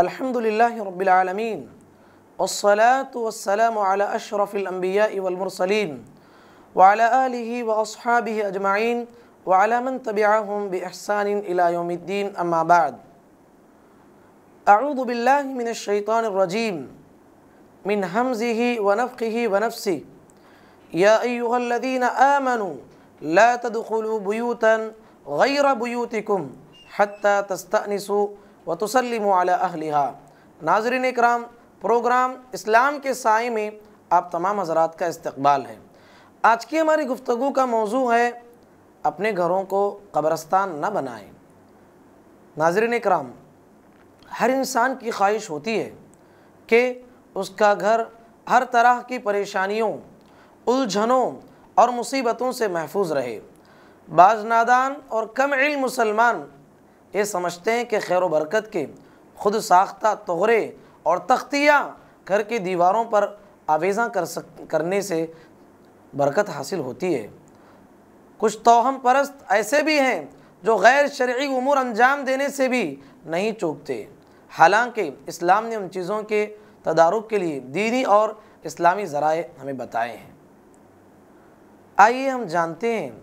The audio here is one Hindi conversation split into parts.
الحمد لله رب العالمين والصلاة والسلام على أشرف الأنبياء والمرسلين وعلى آله وأصحابه أجمعين وعلى من تبعهم بإحسان إلى يوم الدين أما بعد أعوذ بالله من الشيطان الرجيم من همزه ونفقه ونفسه يا أيها الذين آمنوا لا تدخلوا بيوتا غير بيوتكم حتى تستأنسوا व तसलम अहलिहा नाजरन कराम प्रोग्राम इस्लाम के साय में आप तमाम हजरात का इस्तबाल है आज की हमारी गुफ्तु का मौजू है अपने घरों को कब्रस्तान न बनाएं नाजरीन कराम हर इंसान की ख्वाहिश होती है कि उसका घर हर तरह की परेशानियों उलझनों और मुसीबतों से महफूज रहे बाज नादान और कम इल मुसलमान ये समझते हैं कि खैर बरकत के खुद साख्ता तोहरे और तख्तियाँ घर की दीवारों पर आवेजा कर सक करने से बरकत हासिल होती है कुछ तोहम परस्त ऐसे भी हैं जो गैर शर्य उमूर अंजाम देने से भी नहीं चूकते हालांकि इस्लाम ने उन चीज़ों के तदारुक के लिए दीनी और इस्लामी ज़राए हमें बताए हैं आइए हम जानते हैं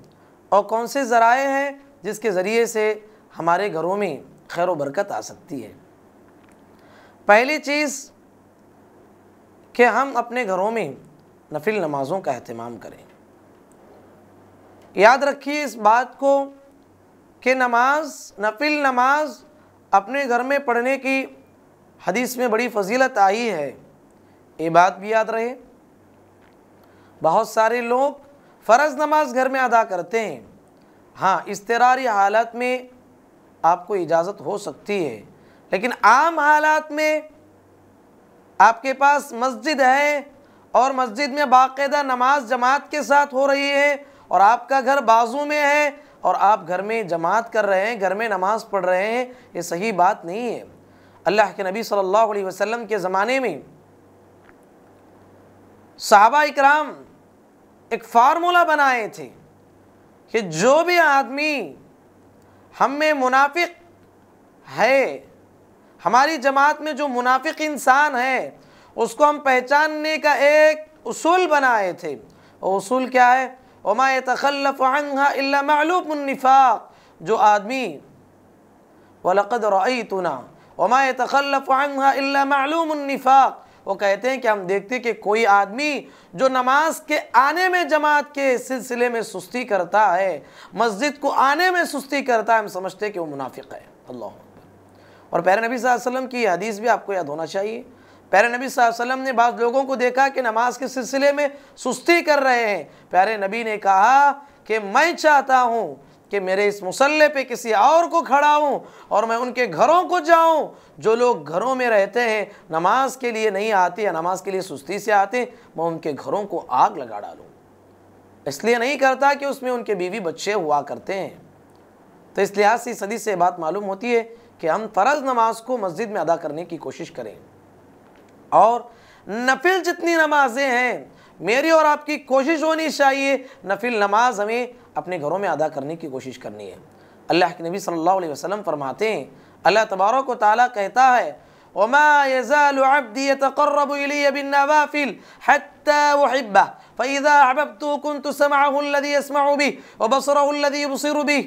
और कौन से ज़राए हैं जिसके ज़रिए से हमारे घरों में खैर बरकत आ सकती है पहली चीज़ कि हम अपने घरों में नफिल नमाज़ों का अहतमाम करें याद रखिए इस बात को कि नमाज नफिल नमाज अपने घर में पढ़ने की हदीस में बड़ी फजीलत आई है ये बात भी याद रहे बहुत सारे लोग फ़र्ज़ नमाज घर में अदा करते हैं हाँ इसतरारी हालत में आपको इजाज़त हो सकती है लेकिन आम हालात में आपके पास मस्जिद है और मस्जिद में बाकायदा नमाज जमात के साथ हो रही है और आपका घर बाजू में है और आप घर में जमात कर रहे हैं घर में नमाज पढ़ रहे हैं ये सही बात नहीं है अल्लाह के नबी सल्लल्लाहु अलैहि वसल्लम के ज़माने में साहबा इकराम एक फार्मूला बनाए थे कि जो भी आदमी हम में मुनाफिक है हमारी जमात में जो मुनाफिक इंसान है उसको हम पहचानने का एक उसूल बनाए थे वो उसूल क्या है ओमा तखल्लफ़ानफ़ाक जो आदमी वलकद रईतना ओमा तखल्लफ़ानफ़ाक वो कहते हैं कि हम देखते हैं कि कोई आदमी जो नमाज के आने में जमात के सिलसिले में सुस्ती करता है मस्जिद को आने में सुस्ती करता है हम समझते हैं कि वो मुनाफिक है अल्लाह और पैर नबी वसल्लम की हदीस भी आपको याद होना चाहिए प्यारे नबी वसल्लम ने बाद लोगों को देखा कि नमाज के सिलसिले में सुस्ती कर रहे हैं प्यारे नबी ने कहा कि मैं चाहता हूँ कि मेरे इस मुसल्ले पे किसी और को खड़ा हूँ और मैं उनके घरों को जाऊँ जो लोग घरों में रहते हैं नमाज के लिए नहीं आते या नमाज के लिए सुस्ती से आते मैं उनके घरों को आग लगा डालूँ इसलिए नहीं करता कि उसमें उनके बीवी बच्चे हुआ करते हैं तो इस लिहाज से सदी से बात मालूम होती है कि हम फ़र्ज़ नमाज को मस्जिद में अदा करने की कोशिश करें और नफिल जितनी नमाजें हैं मेरी और आपकी कोशिश होनी चाहिए नफिल नमाज हमें अपने घरों में अदा करने की कोशिश करनी है अल्लाह के नबी सल्लल्लाहु अलैहि वसल्लम फरमाते हैं अल्लाह तबारक ताली कहता है وما يزال عبدي يتقرب إلي بالنوافل حتى أحبه فإذا أحببته كنت سمعه الذي يسمع به وبصره الذي يبصر به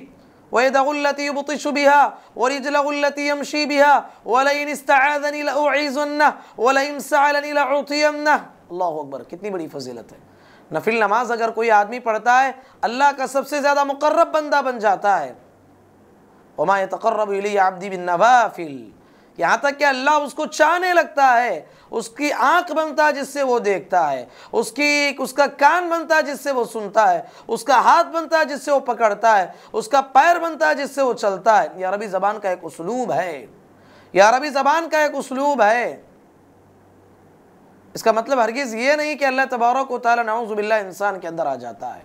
ويده التي يبطش بها ورجله التي يمشي بها ولئن استعاذني لأعيذنه ولئن سألني لأعطينه الله أكبر कितनी बड़ी फजीलत है नफिल नमाज अगर कोई आदमी पढ़ता है अल्लाह का सबसे ज़्यादा मुकर्रब बंदा बन जाता है उमाय तकर्रब आबदी बिन नवाफिल यहाँ तक कि अल्लाह उसको चाहने लगता है उसकी आँख बनता है जिससे वो देखता है उसकी उसका कान बनता है जिससे वो सुनता है उसका हाथ बनता है जिससे वो पकड़ता है उसका पैर बनता है जिससे वो चलता है यह अरबी ज़बान का एक उसलूब है यह अरबी ज़बान का एक उसलूब है इसका मतलब हरगिज़ ये नहीं कि अल्लाह तबारक ताली नवज़ुबिल्ला इंसान के अंदर आ जाता है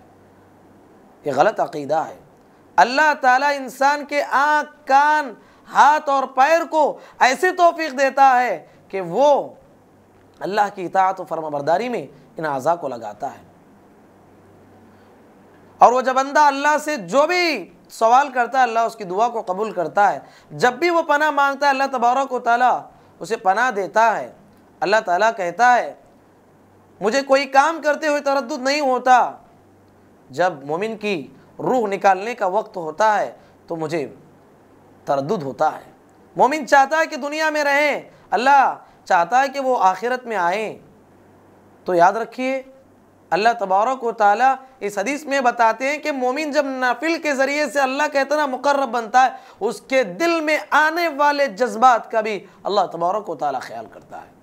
ये गलत अकीदा है अल्लाह ताला इंसान के आँख कान हाथ और पैर को ऐसी तोफ़ी देता है कि वो अल्लाह की इतात फर्माबरदारी में इन अज़ा को लगाता है और वो जब बंदा अल्लाह से जो भी सवाल करता है अल्लाह उसकी दुआ को कबूल करता है जब भी वो पना मांगता है अल्लाह तबारक ताली उसे पना देता है अल्लाह ताला कहता है मुझे कोई काम करते हुए तरद नहीं होता जब मोमिन की रूह निकालने का वक्त होता है तो मुझे तरद होता है मोमिन चाहता है कि दुनिया में रहें अल्लाह चाहता है कि वो आखिरत में आए तो याद रखिए अल्लाह तबारक व ताली इस हदीस में बताते हैं कि मोमिन जब नाफिल के ज़रिए से अल्लाह का इतना मुकर्रब बनता है उसके दिल में आने वाले जज्बात का भी अल्लाह तबारक व ताली ख्याल करता है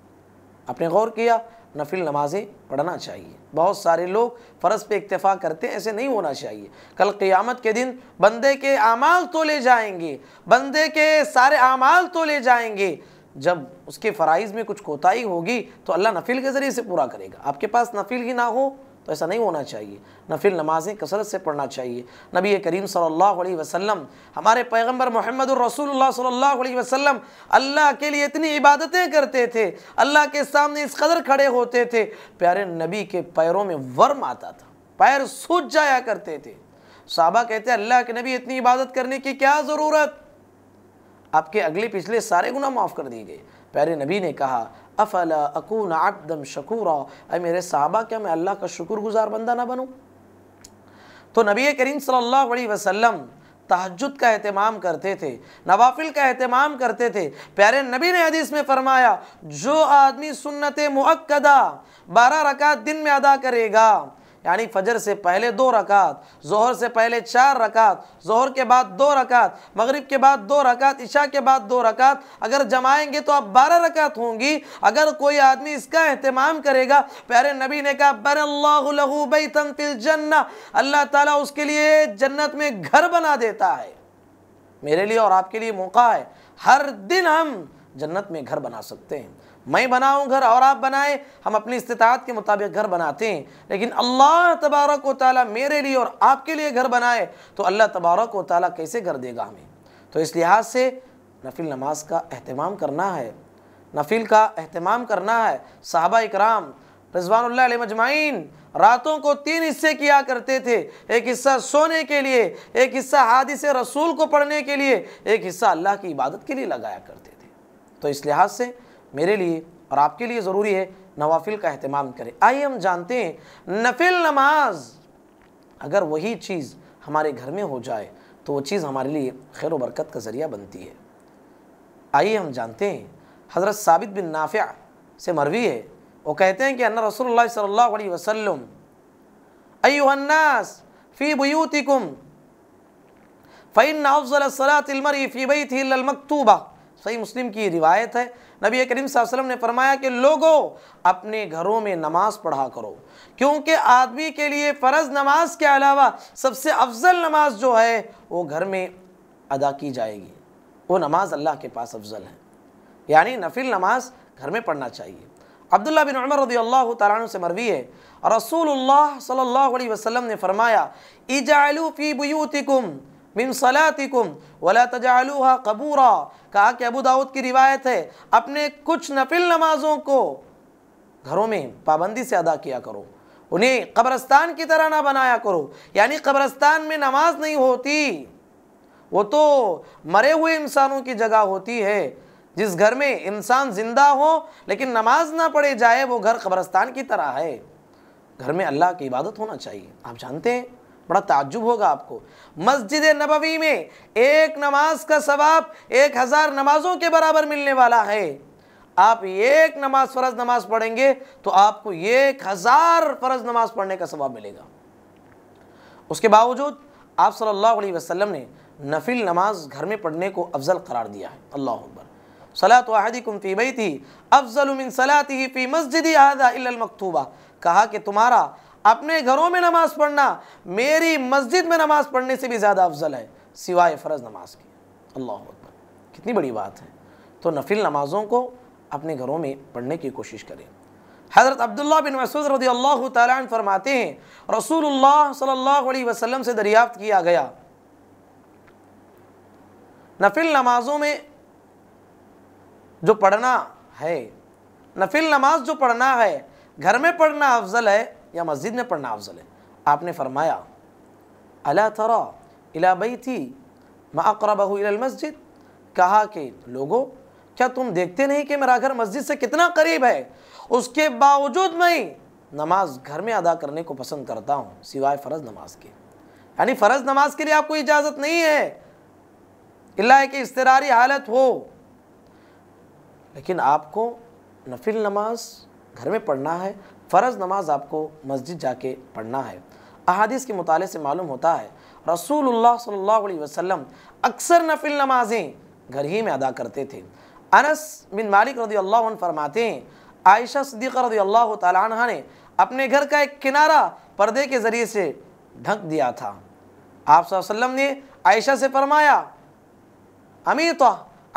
आपने गौर किया नफिल नमाज़ें पढ़ना चाहिए बहुत सारे लोग फ़र्ज़ पे इक्तफ़ा करते हैं ऐसे नहीं होना चाहिए कल क़ियामत के दिन बंदे के अमाल तो ले जाएंगे बंदे के सारे अमाल तो ले जाएंगे जब उसके फ़राइज़ में कुछ कोताही होगी तो अल्लाह नफिल के ज़रिए से पूरा करेगा आपके पास नफिल ही ना हो तो ऐसा नहीं होना चाहिए नफिल नमाज़ें कसरत से पढ़ना चाहिए नबी करीम सल्लल्लाहु अलैहि वसल्लम हमारे पैगंबर मोहम्मद रसूलुल्लाह सल्लल्लाहु अलैहि वसल्लम अल्लाह के लिए इतनी इबादतें करते थे अल्लाह के सामने इस कदर खड़े होते थे प्यारे नबी के पैरों में वर्म आता था पैर सूझ जाया करते थे साहबा कहते अल्लाह के नबी इतनी इबादत करने की क्या ज़रूरत आपके अगले पिछले सारे गुना माफ़ कर दिए गए प्यारे नबी ने कहा अफला अकून आबदम शकूरा अरे मेरे साहबा क्या मैं अल्लाह का शुक्र गुज़ार बंदा ना बनूँ तो नबी करीम सल्लल्लाहु अलैहि वसल्लम तहजद का अहतमाम करते थे नवाफिल का अहतमाम करते थे प्यारे नबी ने हदीस में फरमाया जो आदमी सुन्नत मुक्दा बारह रकात दिन में अदा करेगा यानी फजर से पहले दो रकात जहर से पहले चार रकात जहर के बाद दो रकात मगरिब के बाद दो रकात ईशा के बाद दो रकात अगर जमाएंगे तो आप बारह रकात होंगी अगर कोई आदमी इसका अहतमाम करेगा प्यारे नबी ने कहा बर अल्लाहू बैतन जन्ना अल्लाह ताला उसके लिए जन्नत में घर बना देता है मेरे लिए और आपके लिए मौका है हर दिन हम जन्नत में घर बना सकते हैं मैं बनाऊं घर और आप बनाएं हम अपनी इस्तात के मुताबिक घर बनाते हैं लेकिन अल्लाह तबारक व ताली मेरे लिए और आपके लिए घर बनाए तो अल्लाह तबारक व ताली कैसे घर देगा हमें तो इस लिहाज से नफिल नमाज का अहतमाम करना है नफिल का अहतमाम करना है साहबा इकराम रजवानुल्लाह मजमाइन रातों को तीन हिस्से किया करते थे एक हिस्सा सोने के लिए एक हिस्सा हादिस रसूल को पढ़ने के लिए एक हिस्सा अल्लाह की इबादत के लिए लगाया करते थे तो इस लिहाज से मेरे लिए और आपके लिए ज़रूरी है नवाफिल का अहतमाम करें आइए हम जानते हैं नफिल नमाज अगर वही चीज़ हमारे घर में हो जाए तो वो चीज़ हमारे लिए खैर बरकत का ज़रिया बनती है आइए हम जानते हैं हज़रत साबित बिन नाफ़ से मरवी है वो कहते हैं कि अन्ना रसूल सल्ला वसम अयुहन्नास फ़ी बुतिकुम फ़ैन नाउज़लसलामर फ़ी बई थी लमकतूबा सही मुस्लिम की रिवायत है नबी करीम वसल्लम ने फरमाया कि लोगों अपने घरों में नमाज़ पढ़ा करो क्योंकि आदमी के लिए फ़र्ज़ नमाज के अलावा सबसे अफजल नमाज जो है वो घर में अदा की जाएगी वो नमाज अल्लाह के पास अफजल है यानी नफिल नमाज घर में पढ़ना चाहिए अब्दुल्ला बिन उमर रदी अल्लाह तु से मरवी है रसूलुल्लाह सल्लल्लाहु अलैहि वसल्लम ने फरमाया इजालू फी बुयूतिकुम मिन सलातिकुम वला तजालूहा कबूरा कहा कि अबू दाऊद की रिवायत है अपने कुछ नफिल नमाजों को घरों में पाबंदी से अदा किया करो उन्हें कब्रस्तान की तरह ना बनाया करो यानी कब्रस्तान में नमाज नहीं होती वो तो मरे हुए इंसानों की जगह होती है जिस घर में इंसान ज़िंदा हो लेकिन नमाज ना पढ़े जाए वो घर कब्रस्तान की तरह है घर में अल्लाह की इबादत होना चाहिए आप जानते हैं बड़ा ताजुब होगा आपको मस्जिद नबवी में एक नमाज का सवाब एक हज़ार नमाजों के बराबर मिलने वाला है आप एक नमाज फ़र्ज़ नमाज पढ़ेंगे तो आपको एक हज़ार फ़र्ज़ नमाज पढ़ने का सवाब मिलेगा उसके बावजूद आप सल्लल्लाहु अलैहि वसल्लम ने नफिल नमाज घर में पढ़ने को अफजल करार दिया है अल्लाह अकबर सलात वाहदिकुम फ़ी बई थी अफजल मिन सलाती फ़ी मस्जिद आदा मकतूबा कहा कि तुम्हारा अपने घरों में नमाज पढ़ना मेरी मस्जिद में नमाज पढ़ने से भी ज़्यादा अफजल है सिवाय फ़र्ज नमाज की अल्लाह अकबर कितनी बड़ी बात है तो नफिल नमाज़ों को अपने घरों में पढ़ने की कोशिश करें हज़रत अब्दुल्ला बिन मसूद रदी अल्लाह तन फरमाते हैं रसूलुल्लाह सल्लल्लाहु अलैहि वसल्लम से दरियाफ़्त किया गया नफिल नमाज़ों में जो पढ़ना है नफिल नमाज जो पढ़ना है घर में पढ़ना अफजल है या मस्जिद में पढ़ना अफजल है आपने फरमाया अला तरा इला बई थी माकरबहुल मस्जिद कहा कि लोगो क्या तुम देखते नहीं कि मेरा घर मस्जिद से कितना करीब है उसके बावजूद मैं नमाज घर में अदा करने को पसंद करता हूँ सिवाय फ़र्ज़ नमाज के यानी फ़र्ज़ नमाज के लिए आपको इजाज़त नहीं है इला कि इसतरारी हालत हो लेकिन आपको नफिल नमाज घर में पढ़ना है फ़र्ज़ नमाज आपको मस्जिद जाके पढ़ना है अहादीस के मुताले से मालूम होता है रसूलुल्लाह सल्लल्लाहु अलैहि वसल्लम अक्सर नफिल नमाजें घर ही में अदा करते थे अनस बिन मालिक रदी अल्लाह फरमाते हैं आयशा सदीक़ रदी अल्लाह तह ने अपने घर का एक किनारा पर्दे के ज़रिए से ढक दिया था आप वसल्लम ने आयशा से फरमाया अमीत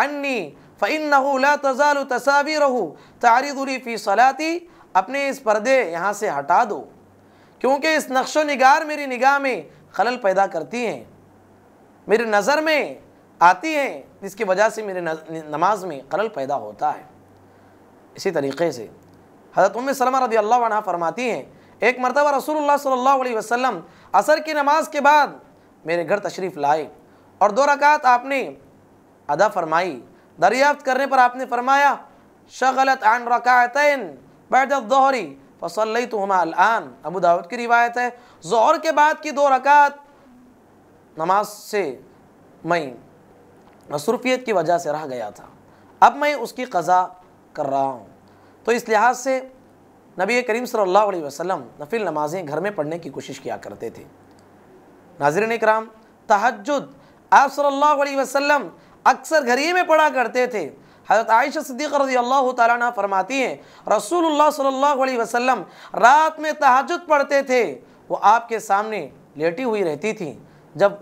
अन्नी फ़इन्नहु ला तज़ालु तसावीरहु रहू तारीदुली फ़ी सलाती अपने इस पर्दे यहाँ से हटा दो क्योंकि इस नक्शो नगार मेरी निगाह में खलल पैदा करती हैं मेरी नज़र में आती हैं जिसकी वजह से मेरे नमाज में खलल पैदा होता है इसी तरीके से हज़रत उम सलमा रदी अल्लाह फरमाती हैं एक मरतबा रसूलुल्लाह सल्लल्लाहु अलैहि वसल्लम असर की नमाज के बाद मेरे घर तशरीफ़ लाए और दो रकात आपने अदा फरमाई दरियाफ्त करने पर आपने फरमाया शगलत आन रकात बैठ फसल फसल्लई तो अलान अबू दाऊद की रिवायत है जहर के बाद की दो रकात नमाज से मैं मसरूफियत की वजह से रह गया था अब मैं उसकी कज़ा कर रहा हूँ तो इस लिहाज से नबी करीम सल्लल्लाहु अलैहि वसल्लम नफिल नमाज़ें घर में पढ़ने की कोशिश किया करते थे नाजरन कराम तहजद आप सल्लल्लाहु अलैहि वसल्लम अक्सर घर ही में पढ़ा करते थे हज़रत आयशा सदीक़ रजी अल्लाह तारा फरमाती हैं रसूलुल्लाह सल्लल्लाहु अलैहि वसल्लम रात में तहजद पढ़ते थे वो आपके सामने लेटी हुई रहती थी जब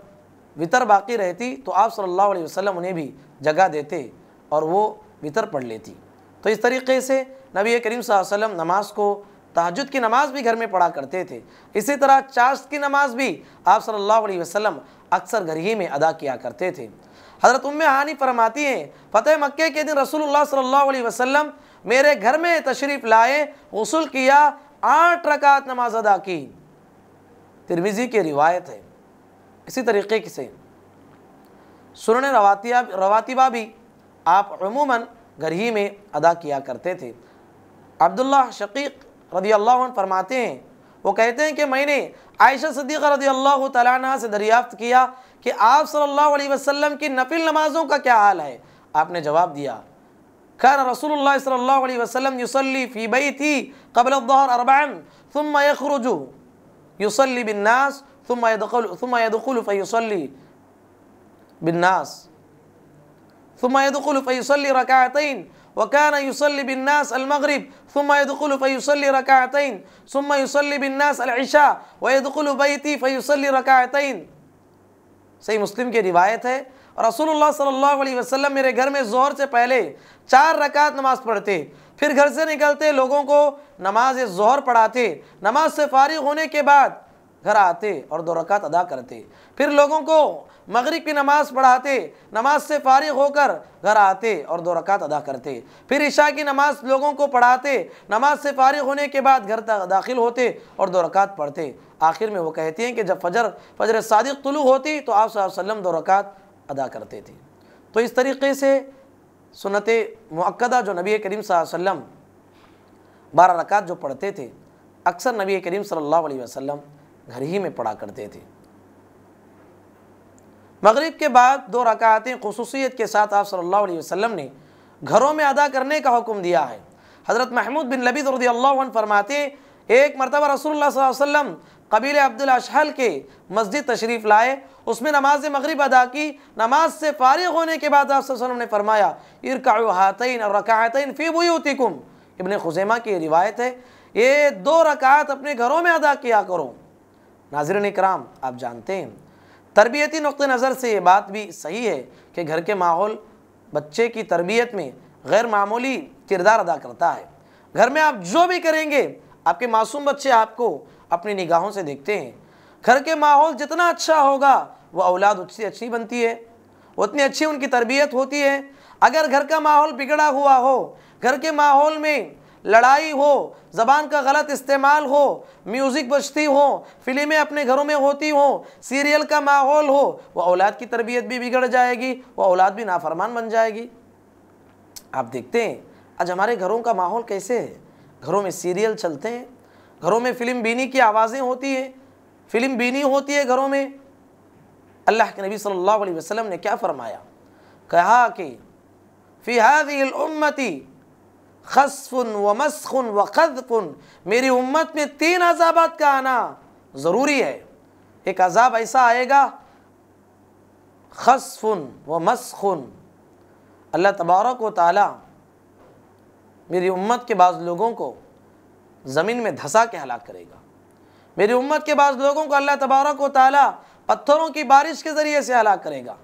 वितर बाकी रहती तो आप सल्लल्लाहु अलैहि वसल्लम उन्हें भी जगह देते और वो वितर पढ़ लेती तो इस तरीके से नबी करीम वसल्लम नमाज को तहजद की नमाज़ भी घर में पढ़ा करते थे इसी तरह चाश की नमाज़ भी आप सल्लल्लाहु अलैहि वसल्लम अक्सर घर ही में अदा किया करते थे हज़रत उम हानि फरमाती हैं फ़तेह मक्के के दिन रसूलुल्लाह सल्लल्लाहु अलैहि वसल्लम मेरे घर में तशरीफ़ लाए वसूल किया आठ रकात नमाज अदा की तिरमिज़ी की रिवायत है इसी तरीके से सुरन रवातिया रवातिबा भी आप अमूमन घर ही में अदा किया करते थे अब्दुल्ला शकीक रदी अल्लाह फरमाते हैं वो कहते हैं कि मैंने आयशा सदीक़ रदी अल्लाह तला से दरियाफ़्त किया کہ آپ صلی اللہ علیہ وسلم کی نفل نمازوں کا کیا حال ہے آپ نے جواب دیا كان رسول الله صلى الله عليه وسلم يصلي في بيتي قبل الظهر اربعن ثم يخرج يصلي بالناس ثم يدخل فيصلي بالناس ثم يدخل فيصلي ركعتين وكان يصلي بالناس المغرب ثم يدخل فيصلي ركعتين ثم يصلي بالناس العشاء ويدخل بيتي فيصلي ركعتين सही मुस्लिम की रिवायत है और रसूलुल्लाह सल्लल्लाहु अलैहि वसल्लम मेरे घर में जोहर से पहले चार रकात नमाज़ पढ़ते फिर घर से निकलते लोगों को नमाज जोहर पढ़ाते नमाज से फारिग होने के बाद घर आते और दो रकात अदा करते फिर लोगों को मगरब की नमाज़ पढ़ाते नमाज से फारिग होकर घर आते और दो रकात अदा करते फिर ईशा की नमाज लोगों को पढ़ाते नमाज से फारिग होने के बाद घर तक दाखिल होते और दो रकात पढ़ते आखिर में वो कहती हैं कि जब फजर फजर सदक तुलू होती तो आप सल्लम दो रकात अदा करते थे तो इस तरीके से सुनत मक्दा जो नबी करीम सल्लम बारह रकात जो पढ़ते थे अक्सर नबी करीम सल्ला वसम घर ही में पढ़ा करते थे मगरिब के बाद दो रकातें खसूसियत के साथ आप सल्लल्लाहु अलैहि वसल्लम ने घरों में अदा करने का हुक्म दिया है हज़रत महमूद बिन लबीद रदी फरमाते एक मरतबा रसोल्ला वसम कबीले अब्दुल अशहल के मस्जिद तशरीफ़ लाए उसमें नमाज मगरिब अदा की नमाज से फारिग होने के बाद आप वसल्लम ने फरमाया इरकाउ और रकातन फ़ी बुतिकुम इबन खुजैमा की रिवायत है ये दो रकात अपने घरों में अदा किया करो नाजरन कराम आप जानते हैं तरबियती नुक़ नज़र से ये बात भी सही है कि घर के माहौल बच्चे की तरबियत में गैर मामूली किरदार अदा करता है घर में आप जो भी करेंगे आपके मासूम बच्चे आपको अपनी निगाहों से देखते हैं घर के माहौल जितना अच्छा होगा वह औलाद उतनी अच्छी बनती है उतनी अच्छी उनकी तरबियत होती है अगर घर का माहौल बिगड़ा हुआ हो घर के माहौल में लड़ाई हो ज़बान का गलत इस्तेमाल हो म्यूज़िक बजती हो फिल्में अपने घरों में होती हों सीरियल का माहौल हो वह औलाद की तरबियत भी बिगड़ जाएगी वह औलाद भी नाफरमान बन जाएगी आप देखते हैं आज हमारे घरों का माहौल कैसे है घरों में सीरियल चलते हैं घरों में फिल्म बीनी की आवाज़ें होती है फिल्म बीनी होती है घरों में अल्लाह के नबी सल्लल्लाहु अलैहि वसल्लम ने क्या फरमाया कहा कि फ़िहादी उम्मती खसफुन व मसखुन व खदफुन मेरी उम्मत में तीन अजाबात का आना ज़रूरी है एक अजाब ऐसा आएगा खसफुन व मसखुन अल्लाह तबारक व ताला मेरी उम्मत के बाद लोगों को ज़मीन में धंसा के हलाक करेगा मेरी उम्मत के बाद लोगों को अल्लाह तबारक व ताला पत्थरों की बारिश के ज़रिए से हलाक करेगा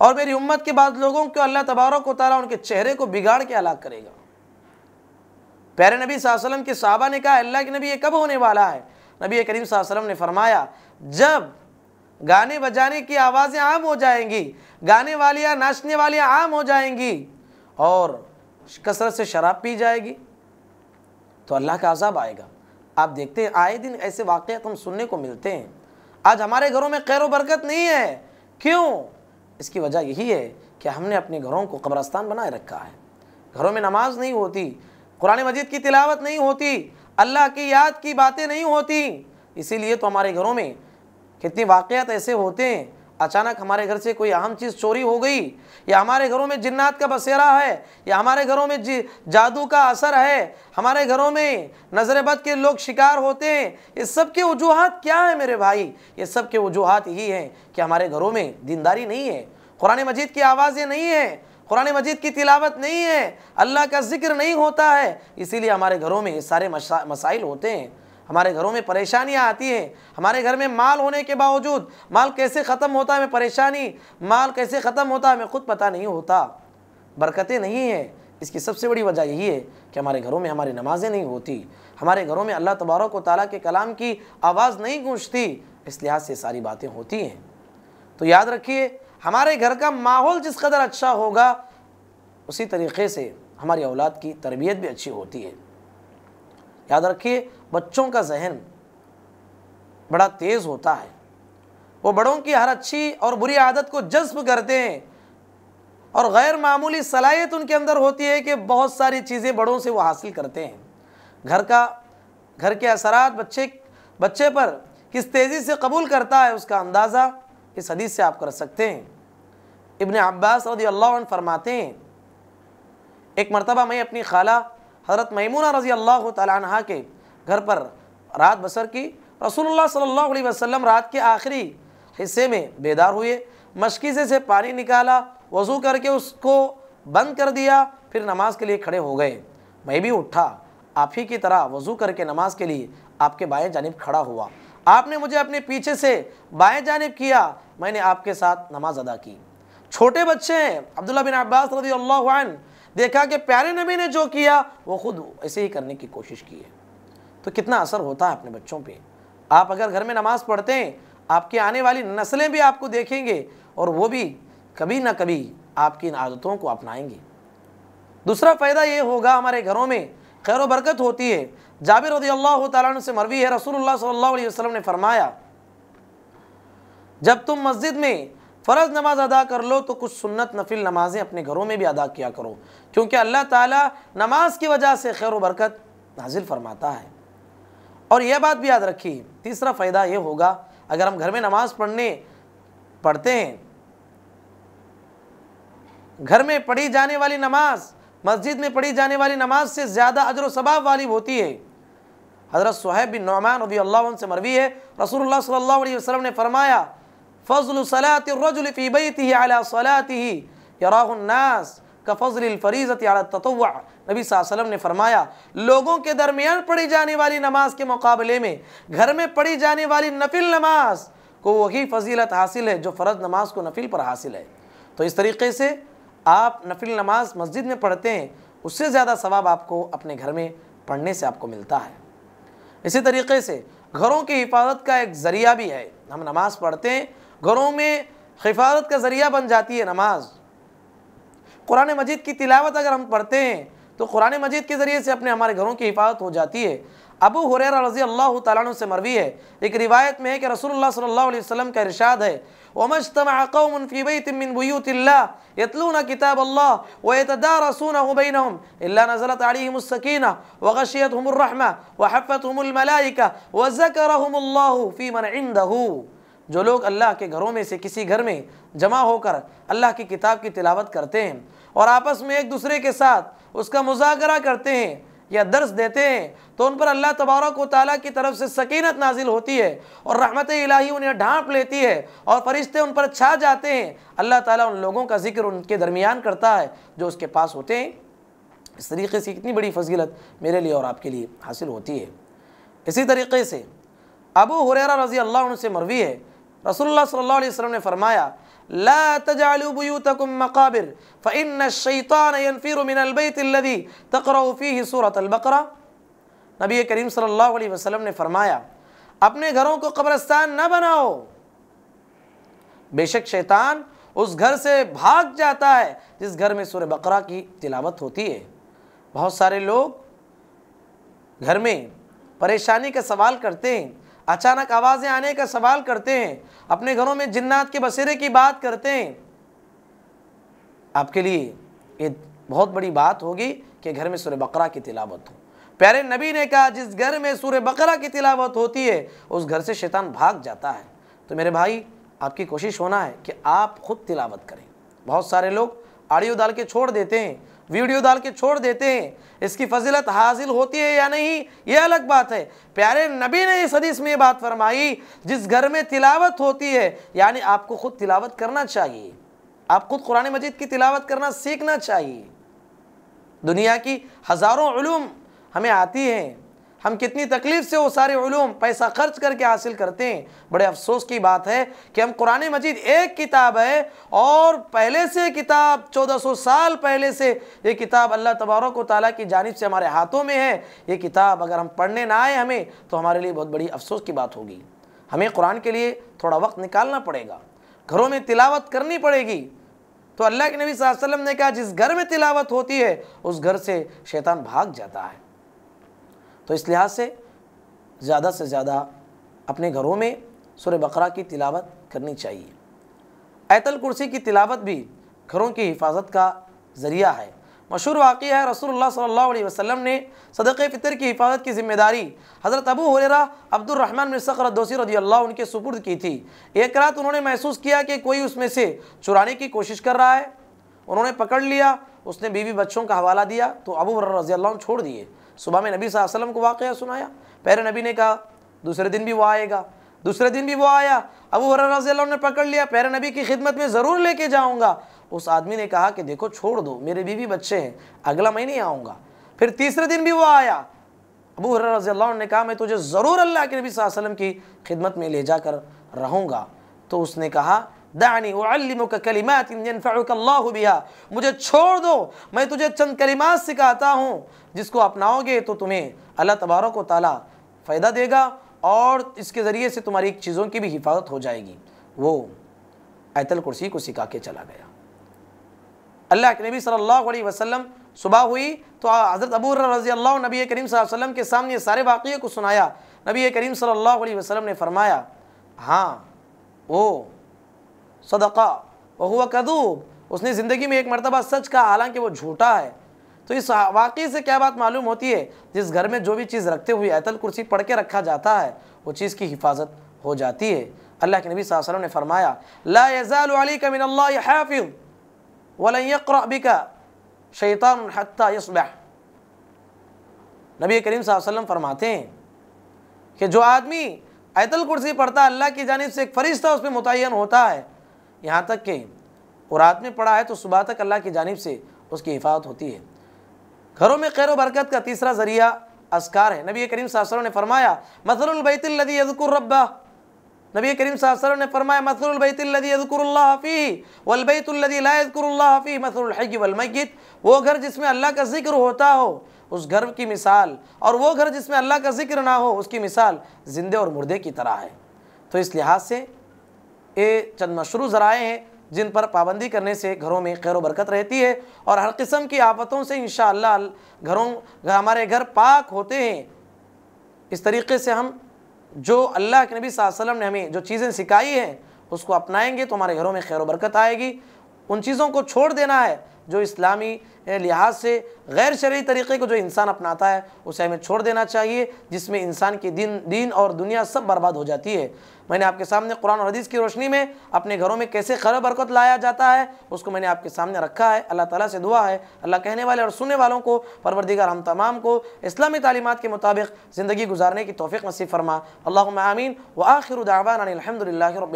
और मेरी उम्मत के बाद लोगों को अल्लाह तबारक को तारा उनके चेहरे को बिगाड़ के अलग करेगा प्यारे नबी वसल्लम के साहबा ने कहा अल्लाह के नबी ये कब होने वाला है नबी करीम वसल्लम ने फरमाया जब गाने बजाने की आवाज़ें आम हो जाएंगी गाने वालियाँ नाचने वालियाँ आम हो जाएंगी और कसरत से शराब पी जाएगी तो अल्लाह का अजाब आएगा आप देखते हैं आए दिन ऐसे वाक़ हम सुनने को मिलते हैं आज हमारे घरों में खैर बरकत नहीं है क्यों इसकी वजह यही है कि हमने अपने घरों को कब्रस्तान बनाए रखा है घरों में नमाज नहीं होती कुरान मजीद की तिलावत नहीं होती अल्लाह की याद की बातें नहीं होती इसीलिए तो हमारे घरों में कितने वाक़ ऐसे होते हैं अचानक हमारे घर से कोई अहम चीज़ चोरी हो गई या हमारे घरों में जिन्नात का बसेरा है या हमारे घरों में जादू का असर है हमारे घरों में नज़रबद के लोग शिकार होते हैं ये सब के वजूहत क्या है मेरे भाई ये सब के वजूहत यही हैं कि हमारे घरों में दीनदारी नहीं है कुरान मजीद की आवाज़ें नहीं हैं कुरान मजीद की तिलावत नहीं है अल्लाह का जिक्र नहीं होता है इसीलिए हमारे घरों में ये सारे मसाइल होते हैं हमारे घरों में परेशानियाँ आती हैं हमारे घर में माल होने के बावजूद माल कैसे ख़त्म होता है हमें परेशानी माल कैसे ख़त्म होता है हमें खुद पता नहीं होता बरकतें नहीं हैं इसकी सबसे बड़ी वजह यही है कि हमारे घरों में हमारी नमाज़ें नहीं होती हमारे घरों में अल्लाह तबारक ताली के कलाम की आवाज़ नहीं गूंजती इस लिहाज से सारी बातें होती हैं तो याद रखिए हमारे घर का माहौल जिस कदर अच्छा होगा उसी तरीके से हमारी औलाद की तरबियत भी अच्छी होती है याद रखिए बच्चों का जहन बड़ा तेज़ होता है वो बड़ों की हर अच्छी और बुरी आदत को जज्ब करते हैं और गैर मामूली सलाहियत उनके अंदर होती है कि बहुत सारी चीज़ें बड़ों से वो हासिल करते हैं घर का घर के असरात बच्चे बच्चे पर किस तेज़ी से कबूल करता है उसका अंदाज़ा इस हदीस से आप कर सकते हैं इबन अब्बास रदी अल्लाह फरमाते हैं एक मरतबा मैं अपनी खाला हज़रत मैमूना रज़ी अल्लाह तह के घर पर रात बसर की रसूलुल्लाह सल्लल्लाहु अलैहि वसल्लम रात के आखिरी हिस्से में बेदार हुए मशकीज़े से, पानी निकाला वज़ू करके उसको बंद कर दिया फिर नमाज के लिए खड़े हो गए मैं भी उठा आप ही की तरह वज़ू करके नमाज के लिए आपके बाएं जानब खड़ा हुआ आपने मुझे अपने पीछे से बाएं जानब किया मैंने आपके साथ नमाज अदा की छोटे बच्चे हैं अब्दुल्ला बिन अब्बास रजी अल्लाह देखा कि प्यारे नबी ने जो किया वो खुद ऐसे ही करने की कोशिश की है तो कितना असर होता है अपने बच्चों पे आप अगर घर में नमाज़ पढ़ते हैं आपकी आने वाली नस्लें भी आपको देखेंगे और वो भी कभी ना कभी आपकी इन आदतों को अपनाएंगे दूसरा फ़ायदा ये होगा हमारे घरों में खैर बरकत होती है जाबिर रज़ी अल्लाह से मरवी है रसूलुल्लाह सल्लल्लाहु अलैहि वसल्लम ने फरमाया जब तुम मस्जिद में फ़र्ज़ नमाज अदा कर लो तो कुछ सुन्नत नफिल नमाज़ें अपने घरों में भी अदा किया करो क्योंकि अल्लाह ताला नमाज की वजह से खैर बरकत हासिल फरमाता है और यह बात भी याद रखी तीसरा फ़ायदा ये होगा अगर हम घर में नमाज़ पढ़ने पढ़ते हैं घर में पढ़ी जाने वाली नमाज मस्जिद में पढ़ी जाने वाली नमाज से ज़्यादा अजर सबाब वाली होती है हज़रत सुहैब बिन नौमान रबी अल्लाह से मरवी है रसूलुल्लाह सल्लल्लाहु अलैहि वसल्लम ने फरमाया फ़जल सलात रजुल फ़ी बैतिही अला सलातिही कफ़ल फ़रीज़त ततव नबी वसल्लम ने फरमाया लोगों के दरमियान पढ़ी जाने वाली नमाज के मुकाबले में घर में पढ़ी जाने वाली नफिल नमाज को वही फजीलत हासिल है जो फ़र्ज नमाज को नफिल पर हासिल है तो इस तरीके से आप नफिल नमाज मस्जिद में पढ़ते हैं उससे ज़्यादा सवाब आपको अपने घर में पढ़ने से आपको मिलता है इसी तरीके से घरों की हिफाजत का एक ज़रिया भी है हम नमाज़ पढ़ते हैं घरों में हिफाजत का ज़रिया बन जाती है नमाज़ कुरान मजीद की तिलावत अगर हम पढ़ते हैं तो कुरान मजीद के ज़रिए से अपने हमारे घरों की हिफाजत हो जाती है अबू हुरर रजी अल्लाह तु से मरवी है एक रिवायत में है कि रसूलुल्लाह सल्लल्लाहो अलैहि वसल्लम का इरशाद है वमजतम फ़ीबिन वशियत हमरहमा वज़कर जो लोग अल्लाह के घरों में से किसी घर में जमा होकर अल्लाह की किताब की तिलावत करते हैं और आपस में एक दूसरे के साथ उसका मुजाकरा करते हैं या दर्स देते हैं तो उन पर अल्लाह तबारक ताली की तरफ से सकीनत नाजिल होती है और रहमत इलाही उन्हें ढांप लेती है और फरिश्ते उन पर छा जाते हैं अल्लाह ताली उन लोगों का जिक्र उनके दरमियान करता है जो उसके पास होते हैं इस तरीके से इतनी बड़ी फजीलत मेरे लिए और आपके लिए हासिल होती है इसी तरीके से अबू हुरैरा रज़ी अल्लाह उनसे मरवी है रसोल्ला सल्ला वसम ने फरमाया ला तजालुबयूतकुम मकाबिर फ़िन शैतान यनफ़िरमिनबी तकरफ़ी सूरत अलबकरा नबी करीम सल्लल्लाहु अलैहि वसल्लम ने फरमाया अपने घरों को कब्रस्तान न बनाओ बेशक शैतान उस घर से भाग जाता है जिस घर में सूर्य बकरा की तिलावत होती है बहुत सारे लोग घर में परेशानी का सवाल करते हैं अचानक आवाज़ें आने का सवाल करते हैं अपने घरों में जिन्नात के बसेरे की बात करते हैं आपके लिए ये बहुत बड़ी बात होगी कि घर में सूर्य बकरा की तिलावत हो प्यारे नबी ने कहा जिस घर में सूर्य बकरा की तिलावत होती है उस घर से शैतान भाग जाता है तो मेरे भाई आपकी कोशिश होना है कि आप खुद तिलावत करें बहुत सारे लोग आड़ियों डाल के छोड़ देते हैं वीडियो डाल के छोड़ देते हैं इसकी फजीलत हासिल होती है या नहीं ये अलग बात है प्यारे नबी ने इस हदीस में ये बात फरमाई जिस घर में तिलावत होती है यानी आपको खुद तिलावत करना चाहिए आप खुद कुरान मजीद की तिलावत करना सीखना चाहिए दुनिया की हज़ारों हमें आती हैं हम कितनी तकलीफ़ से वो सारे ूम पैसा खर्च करके हासिल करते हैं बड़े अफसोस की बात है कि हम कुरान मजीद एक किताब है और पहले से किताब 1400 साल पहले से ये किताब अल्लाह तबारक ताली की जानब से हमारे हाथों में है ये किताब अगर हम पढ़ने ना आए हमें तो हमारे लिए बहुत बड़ी अफसोस की बात होगी हमें कुरान के लिए थोड़ा वक्त निकालना पड़ेगा घरों में तिलावत करनी पड़ेगी तो अल्लाह के नबी वसल्लम ने कहा जिस घर में तिलावत होती है उस घर से शैतान भाग जाता है तो इस लिहाज से ज़्यादा से ज़्यादा अपने घरों में सुर बकरा की तिलावत करनी चाहिए ऐतल कुर्सी की तिलावत भी घरों की हिफाजत का ज़रिया है मशहूर वाक़ है रसूल सल्ला वसलम ने सदक़ फ़ितर की हिफाजत की जिम्मेदारी हज़रत अबू हुरेरा अब्दुलरहमान मिसकर दोसी रदी अल्लाह उनके सुपुर्द की थी एक रात उन्होंने महसूस किया कि कोई उसमें से चुराने की कोशिश कर रहा है उन्होंने पकड़ लिया उसने बीवी बच्चों का हवाला दिया तो अबू हुर्रा रजी अल्लाह छोड़ दिए सुबह में नबी वसल्लम को वाक़ सुनाया पहले नबी ने कहा दूसरे दिन भी वो आएगा दूसरे दिन भी वो आया अबू हर रजी ने पकड़ लिया पैर नबी की खिदमत में ज़रूर लेके जाऊँगा उस आदमी ने कहा कि देखो छोड़ दो मेरे बीवी बच्चे हैं अगला महीने आऊँगा फिर तीसरे दिन भी वो आया अबू हर रजी ने कहा मैं तुझे ज़रूर अल्लाह के नबी वसल्लम की खिदमत में ले जाकर रहूँगा तो उसने कहा दानी वल्लिमुक कलिमात यनफ़ुकल्लाहु बिहा मुझे छोड़ दो मैं तुझे चंद कलिमा सिखाता हूँ जिसको अपनाओगे तो तुम्हें अल्लाह तबारक व ताली फ़ायदा देगा और इसके ज़रिए से तुम्हारी चीज़ों की भी हिफाजत हो जाएगी वो आयतल कुर्सी को सिखा के चला गया अल्लाह के नबी सल्लल्लाहु अलैहि वसल्लम सुबह हुई तो हज़रत अबू रज़ी अल्लाह नबी करीम वसल्लम के सामने सारे वाक़े को सुनाया नबी करीम सल्लल्लाहु अलैहि वसल्लम ने फरमाया हाँ वो सदका वह कदूब उसने ज़िंदगी में एक मरतबा सच कहा हालांकि वो झूठा है तो इस वाक़े से क्या बात मालूम होती है जिस घर में जो भी चीज़ रखते हुए आयतल कुर्सी पढ़ के रखा जाता है वो चीज़ की हिफाजत हो जाती है अल्लाह के नबी वसल्लम ने फरमाया ला यज़ाल का मिन शैतान नबी करीम वसम फरमाते हैं कि जो आदमी आयतल कुर्सी पढ़ता अल्लाह की जानब से एक फ़रिश्ता उस पर मुतन होता है यहाँ तक कि वो रात में पड़ा है तो सुबह तक अल्लाह की जानब से उसकी हिफाजत होती है घरों में खैर बरकत का तीसरा ज़रिया असकार है नबी करीम सा ने फरमाया मसलबैतल्लदी यजकुरब्बा नबी करीम सा ने फरमाया मसलबैतल्लदी यजकुरल्लाफ़ी वलबैतल्लदी लाजकुरल्लाफ़ी मसलहज वलमैत वो घर जिसमें अल्लाह का जिक्र होता हो उस घर की मिसाल और वो घर जिसमें अल्लाह का जिक्र ना हो उसकी मिसाल ज़िंदे और मुर्दे की तरह है तो इस लिहाज से ये चंद मशरू ज़राए हैं जिन पर पाबंदी करने से घरों में खैर बरकत रहती है और हर किस्म की आफतों से इन घरों हमारे घर पाक होते हैं इस तरीके से हम जो अल्लाह के नबी वसल्लम ने हमें जो चीज़ें सिखाई हैं उसको अपनाएंगे तो हमारे घरों में खैर बरकत आएगी उन चीज़ों को छोड़ देना है जो इस्लामी लिहाज से गैर शरी तरीक़े को जो इंसान अपनाता है उसे हमें छोड़ देना चाहिए जिसमें इंसान की दिन दीन और दुनिया सब बर्बाद हो जाती है मैंने आपके सामने कुरान और हदीस की रोशनी में अपने घरों में कैसे खर बरकत लाया जाता है उसको मैंने आपके सामने रखा है अल्लाह ताला से दुआ है अल्लाह कहने वाले और सुनने वालों को परवरदिगार हम तमाम को इस्लामी तालीमत के मुताबिक ज़िंदगी गुजारने की तोफ़ी नसीब फरमा अल्लाह आमीन व आखिर दावान अलहमदिल्ला